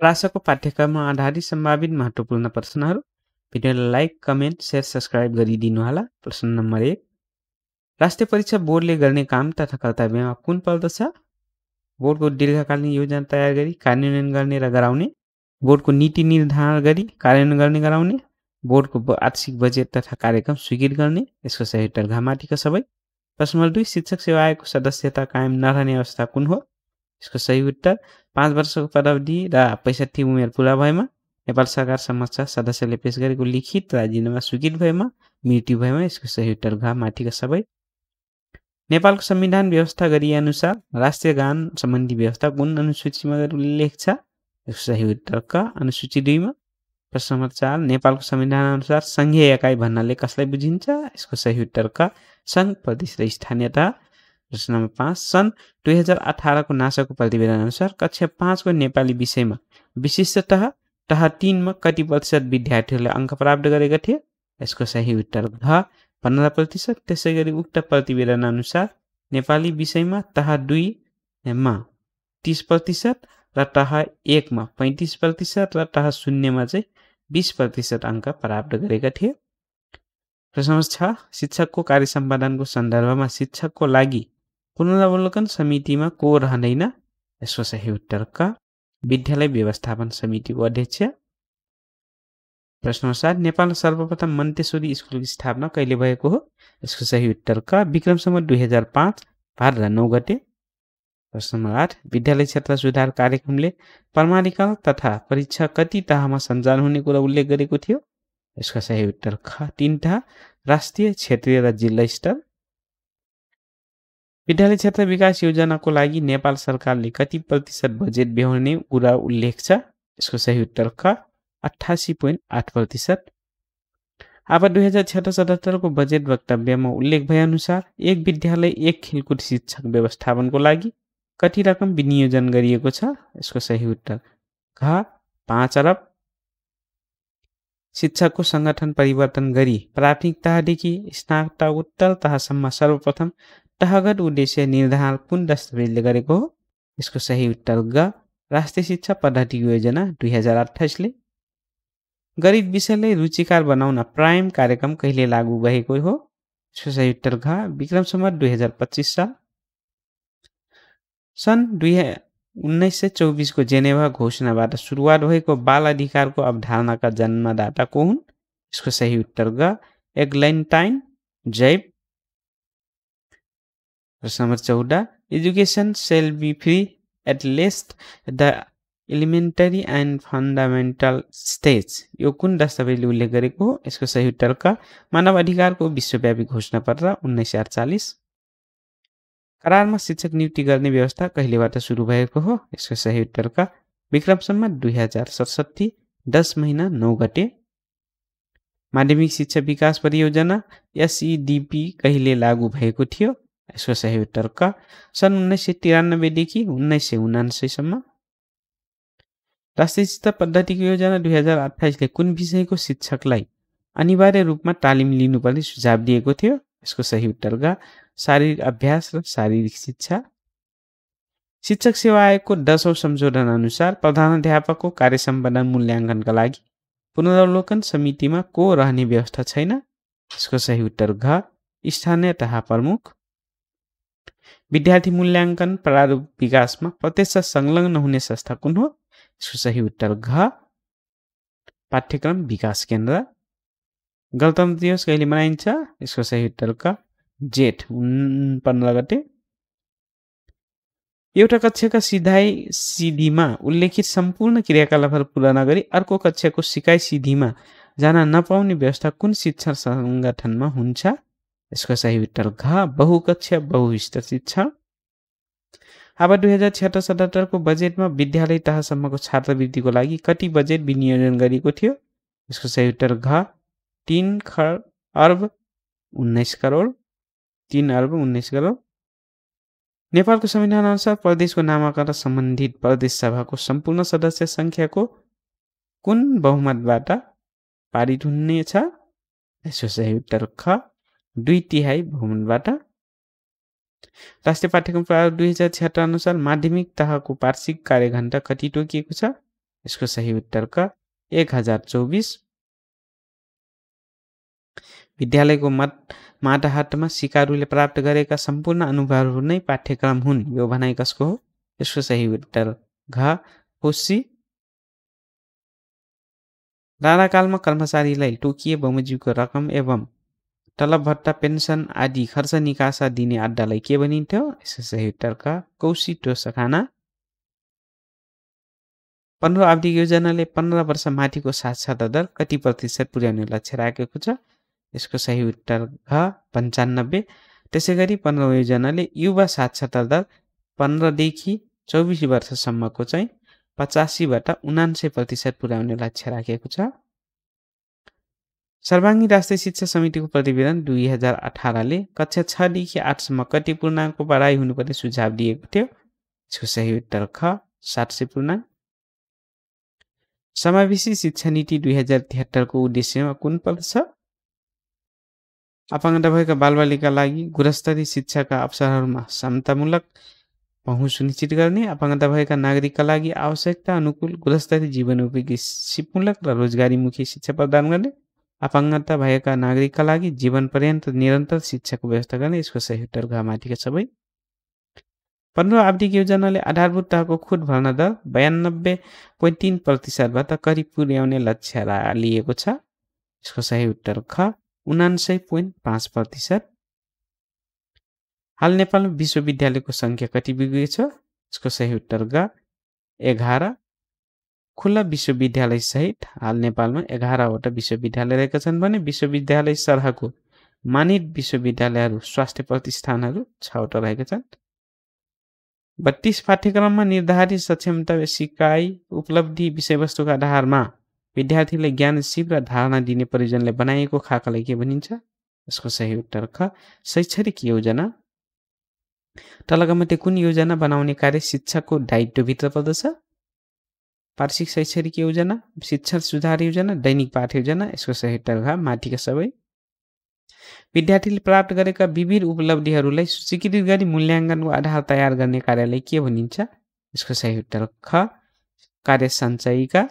क्लासको पाठ्यक्रममा आधारित सम्भावित महत्त्वपूर्ण प्रश्नहरू भिडियोलाई लाइक कमेन्ट सेयर सब्सक्राइब गरिदिनु होला प्रश्न नम्बर एक राष्ट्रिय परीक्षा बोर्डले गर्ने काम तथा कर्तव्यमा कुन पर्दछ बोर्डको दीर्घकालीन योजना तयार गरी कार्यान्वयन गर्ने र गराउने बोर्डको नीति निर्धारण गरी कार्यान्वयन गर्ने गराउने बोर्डको आर्थिक बजेट तथा कार्यक्रम स्वीकृत गर्ने यसको सही तर्घामाथिका सबै प्रश्न नम्बर दुई शिक्षक सेवा आयोगको सदस्यता कायम नरहने अवस्था कुन हो यसको सही उत्तर पाँच वर्षको पदावधि र पैँसठी उमेर पुरा भएमा नेपाल सरकार समक्ष सदस्यले पेस गरेको लिखित राजीनामा स्वीकृत भएमा मृत्यु भएमा यसको सही उत्तर घ माथिका सबै नेपालको संविधान व्यवस्था अनुसार राष्ट्रिय गान सम्बन्धी व्यवस्था कुन अनुसूचीमा उल्लेख छ यसको सही उत्तर क अनुसूची दुईमा प्रश्न नम्बर चार नेपालको संविधान अनुसार सङ्घीय एकाइ भन्नाले कसलाई बुझिन्छ यसको सही उत्तर क सङ्घ प्रदेश र स्थानीयता प्रश्न नम्बर पाँच सन् दुई हजार अठारको नासाको प्रतिवेदन अनुसार कक्षा पाँचको नेपाली विषयमा विशिष्टत तह तिनमा कति प्रतिशत विद्यार्थीहरूले अङ्क प्राप्त गरेका थिए यसको सही उत्तर घ पन्ध्र प्रतिशत त्यसै गरी उक्त प्रतिवेदन अनुसार नेपाली विषयमा तह दुईमा तिस प्रतिशत र तह एकमा पैँतिस प्रतिशत र तह शून्यमा चाहिँ बिस प्रतिशत अङ्क प्राप्त गरेका थिए प्रश्न छ शिक्षकको कार्य सम्पादनको सन्दर्भमा शिक्षकको लागि पुनरावलोकन समितिमा को रहँदैन यसको सही उत्तर क विद्यालय व्यवस्थापन समितिको अध्यक्ष प्रश्न अनुसार नेपाल सर्वप्रथम मन्तेश्वरी स्कुलको स्थापना कहिले भएको हो यसको सही उत्तर क विक्रमसम्म दुई हजार पाँच र नौ गते प्रश्न नम्बर आठ विद्यालय क्षेत्र सुधार कार्यक्रमले प्रमाणीकरण तथा परीक्षा कति तहमा सञ्चालन हुने कुरा उल्लेख गरेको थियो यसको सही उत्तर ख तिन तह राष्ट्रिय क्षेत्रीय र जिल्ला स्तर विद्यालय क्षेत्र विकास योजनाको लागि नेपाल सरकारले कति प्रतिशत बजेट ब्याउने कुरा उल्लेख छ यसको सही उत्तर क अठासी पोइन्ट आठ प्रतिशत अब दुई हजार छत्तर सतहत्तरको बजेट वक्तव्यमा उल्लेख भएअनुसार एक विद्यालय एक खेलकुद शिक्षक व्यवस्थापनको लागि कति रकम विनियोजन गरिएको छ यसको सही उत्तर घ पाँच अरब शिक्षकको सङ्गठन परिवर्तन गरी प्राथमिक तहदेखि स्नातकोत्तर तहसम्म सर्वप्रथम तहगत उद्देश्य निर्धारण कुन दस्तावेजले गरेको हो यसको सही उत्तर ग राष्ट्रिय शिक्षा पद्धति योजना दुई हजार अठाइसले गरिब विषयलाई रुचिकार बनाउन प्राइम कार्यक्रम कहिले लागू भएको हो यसको सही उत्तर घ विक्रमसम्म दुई हजार पच्चिस साल सन् दुई उन्नाइस सय चौबिसको जेनेवा घोषणाबाट सुरुवात भएको बाल अधिकारको अवधारणाका जन्मदाता को हुन् यसको सही उत्तर ग एग्लेन्टाइन जैव प्रश्न नम्बर चौध education shall be free at least the elementary and fundamental stage यो कुन दस्तावेजले उल्लेख गरेको हो यसको सही तर्क मानव अधिकारको विश्वव्यापी घोषणापत्र उन्नाइस सय अडचालिस करारमा शिक्षक नियुक्ति गर्ने व्यवस्था कहिलेबाट सुरु भएको हो यसको सही तर्क विक्रमसम्म दुई हजार सडसट्ठी दस महिना नौ गते माध्यमिक शिक्षा विकास परियोजना एसइडिपी कहिले लागू भएको थियो यसको उत्तर तर्क सन् उन्नाइस सय तिरानब्बेदेखि उन्नाइस सय उनान्सयसम्म राष्ट्रिय शिक्षा पद्धतिको योजना दुई हजार अठाइसले कुन विषयको शिक्षकलाई अनिवार्य रूपमा तालिम लिनुपर्ने सुझाव दिएको थियो यसको सही उत्तर ग शारीरिक अभ्यास र शारीरिक शिक्षा शिक्षक सेवा आयोगको दसौँ संशोधन अनुसार प्रधान अध्यापकको कार्य सम्पादन मूल्याङ्कनका लागि पुनरावलोकन समितिमा को रहने व्यवस्था छैन यसको सही उत्तर घ स्थानीय तह प्रमुख विद्यार्थी मूल्याङ्कन प्रारूप विकासमा प्रत्यक्ष संलग्न हुने संस्था कुन हो यसको सही उत्तर घ पाठ्यक्रम विकास केन्द्र गणतन्त्र दिवस कहिले मनाइन्छ यसको सही उत्तर क जेठ पन्ध्र गते एउटा कक्षाका सिधाइ सिधीमा उल्लेखित सम्पूर्ण क्रियाकलापहरू पुरा नगरी अर्को कक्षाको सिकाइ सिधीमा जान नपाउने व्यवस्था कुन शिक्षण सङ्गठनमा हुन्छ यसको सही उत्तर घ बहुकक्ष बहुविष्ट शिक्षा अब दुई हजार छत्तर सतहत्तरको बजेटमा विद्यालय तहसम्मको छात्रवृत्तिको लागि कति बजेट विनियोजन गरिएको थियो यसको सही उत्तर घ तिन ख अर्ब उन्नाइस करोड तिन अर्ब उन्नाइस करोड नेपालको संविधान अनुसार प्रदेशको नामाकरण सम्बन्धित प्रदेश सभाको सम्पूर्ण सदस्य सङ्ख्याको कुन बहुमतबाट पारित हुनेछ यसको सही उत्तर ख दुई तिहाई राष्ट्रिय पाठ्यक्रम प्रभाव दुई हजार अनुसार माध्यमिक तहको वार्षिक कार्यघण्टा कति तोकिएको छ यसको सही उत्तर क एक हजार चौबिस विद्यालयको मत माटाहाटमा सिकारुले प्राप्त गरेका सम्पूर्ण अनुभवहरू नै पाठ्यक्रम हुन् यो भनाइ कसको हो यसको सही उत्तर घ खुसी राणाकालमा कर्मचारीलाई टोकिए बमोजीको रकम एवं तलब भत्ता पेन्सन आदि खर्च निकासा दिने अड्डालाई के भनिन्थ्यो तर्क हेक्टरका कौशी टोसखाना पन्ध्र आवधिक योजनाले पन्ध्र वर्ष माथिको साक्षरता दर कति प्रतिशत पुर्याउने लक्ष्य राखेको छ यसको सही उत्तर घ पन्चानब्बे त्यसै गरी पन्ध्र योजनाले युवा साक्षरता दर पन्ध्रदेखि चौबिस वर्षसम्मको चाहिँ पचासीबाट उनान्से प्रतिशत पुर्याउने लक्ष्य राखेको छ सर्वाङ्गी राष्ट्रिय शिक्षा समितिको प्रतिवेदन दुई हजार अठारले कक्षा छदेखि आठसम्म कति पूर्णाङ्कको पढाइ हुनुपर्ने सुझाव दिएको थियो यसको सही उत्तर ख सात सय पूर्णाङ्क समावेशी शिक्षा नीति दुई हजार तिहत्तरको उद्देश्यमा कुन पद छ अपाङ्गता भएका बालबालिका लागि गुणस्तरीय शिक्षाका अवसरहरूमा समतामूलक पहुँच सुनिश्चित गर्ने अपाङ्गता भएका नागरिकका लागि आवश्यकता अनुकूल गुणस्तरीय जीवनोपयोगी सिपमूलक र रोजगारीमुखी शिक्षा प्रदान गर्ने अपाङ्गता भएका नागरिकका लागि जीवन पर्यन्त निरन्तर शिक्षाको व्यवस्था गर्ने यसको सही उत्तर घ घामाटीका सबै पन्ध्र आवधिक योजनाले आधारभूत तहको खुद भर्ना दर बयानब्बे पोइन्ट तिन प्रतिशतबाट करिब पुर्याउने लक्ष्य लिएको छ यसको सही उत्तर ख उनान्सय पोइन्ट पाँच प्रतिशत हाल नेपालमा विश्वविद्यालयको सङ्ख्या कति बिग्रिएको छ यसको सही उत्तर ग एघार खुल्ला सहित हाल नेपालमा एघारवटा विश्वविद्यालय रहेका छन् भने विश्वविद्यालय सरहको मानित विश्वविद्यालयहरू स्वास्थ्य प्रतिष्ठानहरू छवटा रहेका छन् बत्तिस पाठ्यक्रममा निर्धारित सक्षमता सिकाइ उपलब्धि विषयवस्तुका आधारमा विद्यार्थीले ज्ञान शिव र धारणा दिने परिजनले बनाएको खाकालाई के भनिन्छ यसको सही उत्तर ख शैक्षिक योजना तलका मध्ये कुन योजना बनाउने कार्य शिक्षकको दायित्वभित्र पर्दछ वार्षिक शैक्षिक योजना शिक्षा सुधार योजना दैनिक पाठ योजना यसको सहायता माथिका सबै विद्यार्थीले प्राप्त गरेका विविध उपलब्धिहरूलाई स्वीकृत गरी मूल्याङ्कनको आधार तयार गर्ने कार्यलाई के भनिन्छ यसको सही उत्तर ख कार्य सञ्चयिका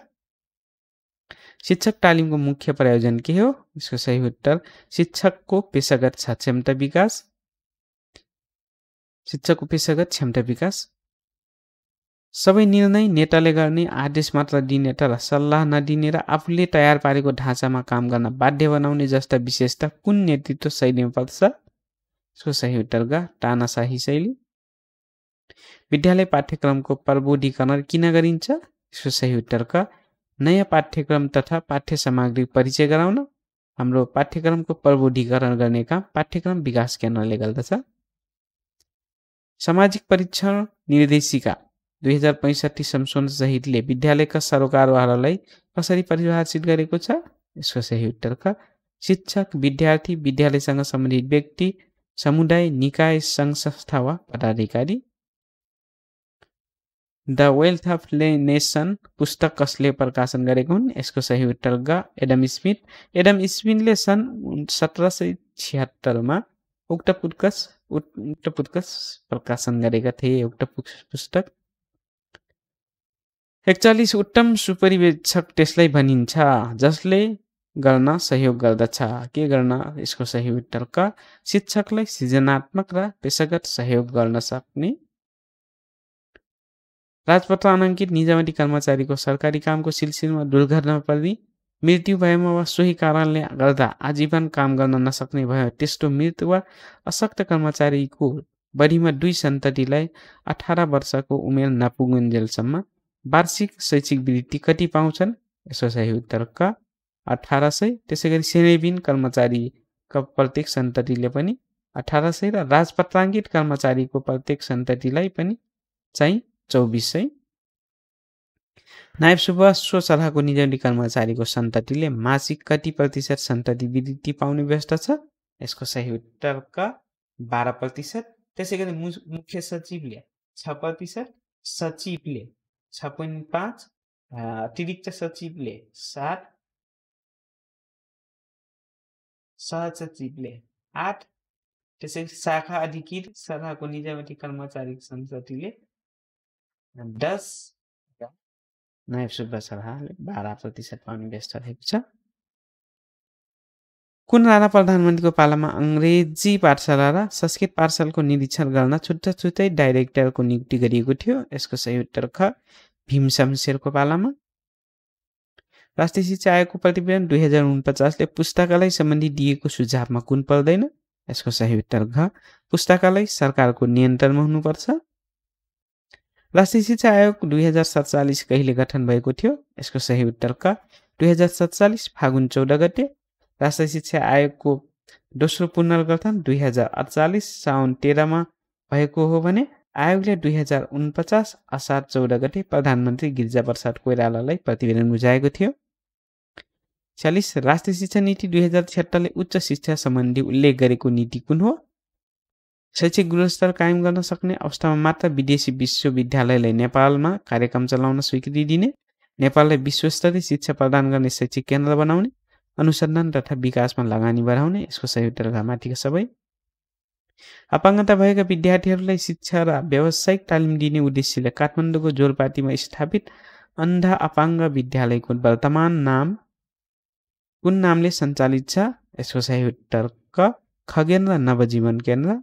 शिक्षक तालिमको मुख्य प्रयोजन के हो यसको सही उत्तर शिक्षकको पेसागत क्षमता विकास शिक्षकको पेसागत क्षमता विकास सबै निर्णय नेताले गर्ने आदेश मात्र दिने तर सल्लाह नदिने र आफूले तयार पारेको ढाँचामा काम गर्न बाध्य बनाउने जस्ता विशेषता कुन नेतृत्व शैलीमा पर्छ सो सही उत्तर उत्तरका तानाशाही शैली विद्यालय पाठ्यक्रमको प्रबोधीकरण किन गरिन्छ सो सही उत्तर क नयाँ पाठ्यक्रम तथा पाठ्य सामग्री परिचय गराउन हाम्रो पाठ्यक्रमको प्रबोधीकरण गर्ने काम पाठ्यक्रम विकास केन्द्रले गर्दछ सामाजिक परीक्षण निर्देशिका दुई हजार पैँसठी शमसोन सहितले विद्यालयका सरोकारवालालाई कसरी परिभाषित गरेको छ यसको सही उत्तर शिक्षक विद्यार्थी विद्यालयसँग सम्बन्धित व्यक्ति समुदाय निकाय सङ्घ संस्था वा पदाधिकारी द वेल्थ अफ ले नेसन पुस्तक कसले प्रकाशन गरेको हुन् यसको सही उत्तर ग एडम स्मिथ एडम स्मिथले सन् सत्र सय छिहत्तरमा उक्त पुस्तक उक्त पुस्तक प्रकाशन गरेका थिए उक्त पुस्तक एकचालिस उत्तम सुपरिवेक्षक त्यसलाई भनिन्छ जसले गर्न सहयोग गर्दछ के गर्न यसको सही विकल्प शिक्षकलाई सृजनात्मक र पेसागत सहयोग गर्न सक्ने राजपत्र अनङ्कित निजामती कर्मचारीको सरकारी कामको सिलसिलामा दुर्घटना पर्ने मृत्यु भएमा वा सोही कारणले गर्दा आजीवन काम गर्न नसक्ने भयो त्यस्तो मृत्यु वा अशक्त कर्मचारीको बढीमा दुई सन्ततिलाई अठार वर्षको उमेर नपुगुन्जेलसम्म वार्षिक शैक्षिक वृत्ति कति पाउँछन् यसो सही उत्तर क अठार सय त्यसै गरी सेनेबिन कर्मचारी प्रत्येक सन्ततिले पनि अठार सय र राजपत्राङ्कित कर्मचारीको प्रत्येक सन्ततिलाई पनि चाहिँ चौबिस सय नायब सुभाष स्वसलाहको निजी कर्मचारीको सन्ततिले मासिक कति प्रतिशत सन्तति वृद्धि पाउने व्यवस्था छ यसको सही उत्तर क बाह्र प्रतिशत त्यसै गरी मुख्य सचिवले छ प्रतिशत सचिवले छ पोइन्ट पाँच अतिरिक्त सचिवले सात सहसचिवले आठ त्यसै शाखा अधिकृत शाखाको निजामती कर्मचारी संसदीले दस नायब सुब्बा सभाले बाह्र प्रतिशत पाउने व्यवस्था रहेको छ कुन राणा प्रधानमन्त्रीको पालामा अङ्ग्रेजी पाठशाला र संस्कृत पाठशालाको निरीक्षण गर्न छुट्टा छुट्टै डाइरेक्टरको नियुक्ति गरिएको थियो यसको सही उत्तर ख भीमशम शेरको पालामा राष्ट्रिय शिक्षा आयोगको प्रतिवेदन दुई हजार उनपचासले पुस्तकालय सम्बन्धी दिएको सुझावमा कुन पर्दैन यसको सही उत्तर घ पुस्तकालय सरकारको नियन्त्रणमा हुनुपर्छ राष्ट्रिय शिक्षा आयोग दुई हजार सत्तालिस कहिले गठन भएको थियो यसको सही उत्तर क दुई हजार सत्तालिस फागुन चौध गते राष्ट्रिय शिक्षा आयोगको दोस्रो पुनर्गठन दुई हजार अडचालिस साउन तेह्रमा भएको हो भने आयोगले दुई हजार उनपचास असार चौध गते प्रधानमन्त्री गिरिजा प्रसाद कोइरालालाई प्रतिवेदन बुझाएको थियो छ्यालिस राष्ट्रिय शिक्षा नीति दुई हजार छत्तरले उच्च शिक्षा सम्बन्धी उल्लेख गरेको नीति कुन हो शैक्षिक गुणस्तर कायम गर्न सक्ने अवस्थामा मात्र विदेशी विश्वविद्यालयलाई नेपालमा कार्यक्रम चलाउन स्वीकृति दिने नेपाललाई विश्वस्तरीय शिक्षा प्रदान गर्ने शैक्षिक केन्द्र बनाउने अनुसन्धान तथा विकासमा लगानी बढाउने यसको संयुक्त र सबै अपाङ्गता भएका विद्यार्थीहरूलाई शिक्षा र व्यावसायिक तालिम दिने उद्देश्यले काठमाडौँको जोलपातीमा स्थापित अन्ध अपाङ्ग विद्यालयको वर्तमान नाम कुन नामले सञ्चालित छ यसको सही क खगेन्द्र नवजीवन केन्द्र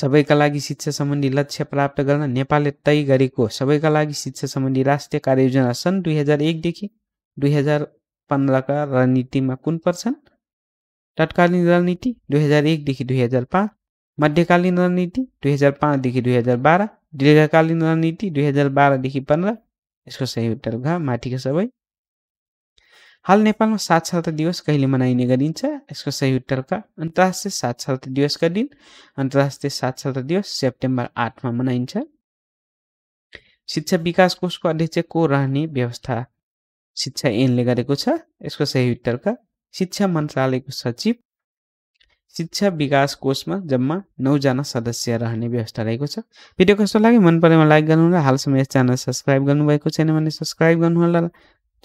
सबैका लागि शिक्षा सम्बन्धी लक्ष्य प्राप्त गर्न नेपालले तय गरेको सबैका लागि शिक्षा सम्बन्धी राष्ट्रिय कार्ययोजना सन् दुई हजार एकदेखि दुई हजार पन्ध्रका रणनीतिमा कुन पर्छन् तत्कालीन रणनीति दुई हजार एकदेखि दुई हजार पाँच मध्यकालीन रणनीति दुई हजार पाँचदेखि दुई हजार बाह्र दीर्घकालीन रणनीति दुई हजार बाह्रदेखि पन्ध्र यसको सही उत्तर घ माथिका सबै हाल नेपालमा साक्षरता दिवस कहिले मनाइने गरिन्छ यसको सही उत्तरका अन्तर्राष्ट्रिय साक्षरता दिवसका दिन अन्तर्राष्ट्रिय साक्षरता दिवस सेप्टेम्बर आठमा मनाइन्छ शिक्षा विकास कोषको अध्यक्ष को रहने व्यवस्था शिक्षा ऐनले गरेको छ यसको सही उत्तरका शिक्षा मन्त्रालयको सचिव शिक्षा विकास कोषमा जम्मा नौजना सदस्य रहने व्यवस्था रहेको छ भिडियो कस्तो लाग्यो मन परेमा लाइक गर्नु होला हालसम्म यस च्यानल सब्सक्राइब गर्नुभएको छैन भने सब्सक्राइब गर्नुहोला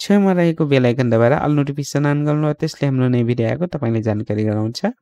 छेउमा रहेको बेलायकन दबाएर अल नोटिफिकेसन अन गर्नु त्यसले हाम्रो नयाँ भिडियो आएको तपाईँले जानकारी गराउँछ